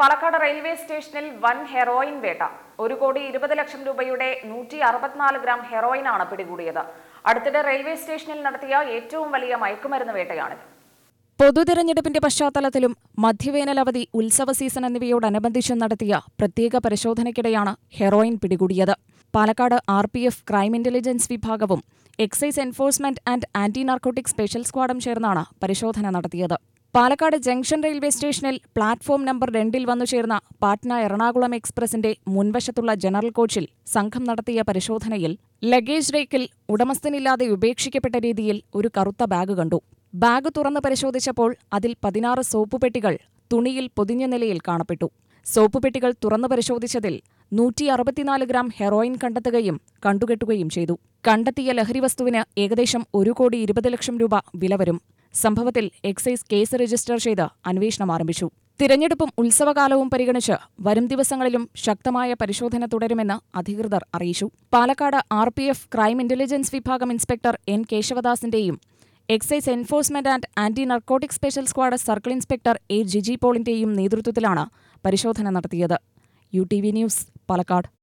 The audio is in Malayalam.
പാലക്കാട് റെയിൽവേ സ്റ്റേഷനിൽ വൻ ഹെറോയിൻ വേട്ട ഒരു കോടി ഇരുപത് ലക്ഷം രൂപയുടെ നൂറ്റി അറുപത്തിനാല് ഗ്രാം ആണ് പിടികൂടിയത് അടുത്തിടെ റെയിൽവേ സ്റ്റേഷനിൽ നടത്തിയ ഏറ്റവും വലിയ മയക്കുമരുന്ന് വേട്ടയാണിത് പൊതുതിരഞ്ഞെടുപ്പിന്റെ പശ്ചാത്തലത്തിലും മധ്യവേനൽ അവധി ഉത്സവ സീസൺ എന്നിവയോടനുബന്ധിച്ച് നടത്തിയ പ്രത്യേക പരിശോധനയ്ക്കിടെയാണ് ഹെറോയിൻ പിടികൂടിയത് Palakkad R P F crime intelligence വിഭാഗവും excise enforcement and anti narcotic special സ്ക്വാഡും ചേർന്നാണ് പരിശോധന നടത്തിയത് പാലക്കാട് ജംഗ്ഷൻ റെയിൽവേ സ്റ്റേഷനിൽ പ്ലാറ്റ്ഫോം നമ്പർ രണ്ടിൽ വന്നു ചേർന്ന പാട്ന എറണാകുളം എക്സ്പ്രസിന്റെ മുൻവശത്തുള്ള ജനറൽ കോച്ചിൽ സംഘം നടത്തിയ പരിശോധനയിൽ ലഗേജ് റേക്കിൽ ഉടമസ്ഥനില്ലാതെ ഉപേക്ഷിക്കപ്പെട്ട രീതിയിൽ ഒരു കറുത്ത ബാഗ് കണ്ടു ബാഗ് തുറന്നു പരിശോധിച്ചപ്പോൾ അതിൽ പതിനാറ് സോപ്പ് പെട്ടികൾ തുണിയിൽ പൊതിഞ്ഞ നിലയിൽ കാണപ്പെട്ടു സോപ്പ് പെട്ടികൾ തുറന്നു പരിശോധിച്ചതിൽ നൂറ്റി അറുപത്തിനാല് ഗ്രാം ഹെറോയിൻ കണ്ടെത്തുകയും കണ്ടുകെട്ടുകയും ചെയ്തു കണ്ടെത്തിയ ലഹരി വസ്തുവിന് ഏകദേശം ഒരു കോടി ഇരുപത് ലക്ഷം രൂപ വില വരും സംഭവത്തിൽ എക്സൈസ് കേസ് രജിസ്റ്റർ ചെയ്ത് അന്വേഷണം ആരംഭിച്ചു തിരഞ്ഞെടുപ്പും ഉത്സവകാലവും പരിഗണിച്ച് വരും ദിവസങ്ങളിലും ശക്തമായ പരിശോധന തുടരുമെന്ന് അധികൃതർ അറിയിച്ചു Palakkad R P F crime intelligence വിഭാഗം ഇൻസ്പെക്ടർ എൻ കേശവദാസിന്റെയും excise enforcement and anti narcotic special squad circle inspector A Jiji പോളിന്റെയും നേതൃത്വത്തിലാണ് പരിശോധന നടത്തിയത് U T V news Palakkad